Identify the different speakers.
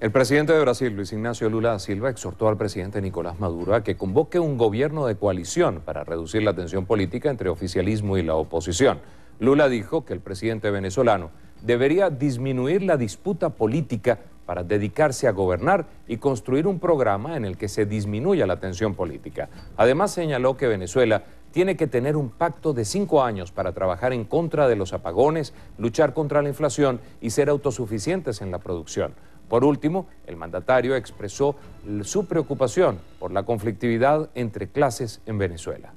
Speaker 1: El presidente de Brasil, Luis Ignacio Lula da Silva, exhortó al presidente Nicolás Maduro a que convoque un gobierno de coalición para reducir la tensión política entre oficialismo y la oposición. Lula dijo que el presidente venezolano debería disminuir la disputa política para dedicarse a gobernar y construir un programa en el que se disminuya la tensión política. Además señaló que Venezuela tiene que tener un pacto de cinco años para trabajar en contra de los apagones, luchar contra la inflación y ser autosuficientes en la producción. Por último, el mandatario expresó su preocupación por la conflictividad entre clases en Venezuela.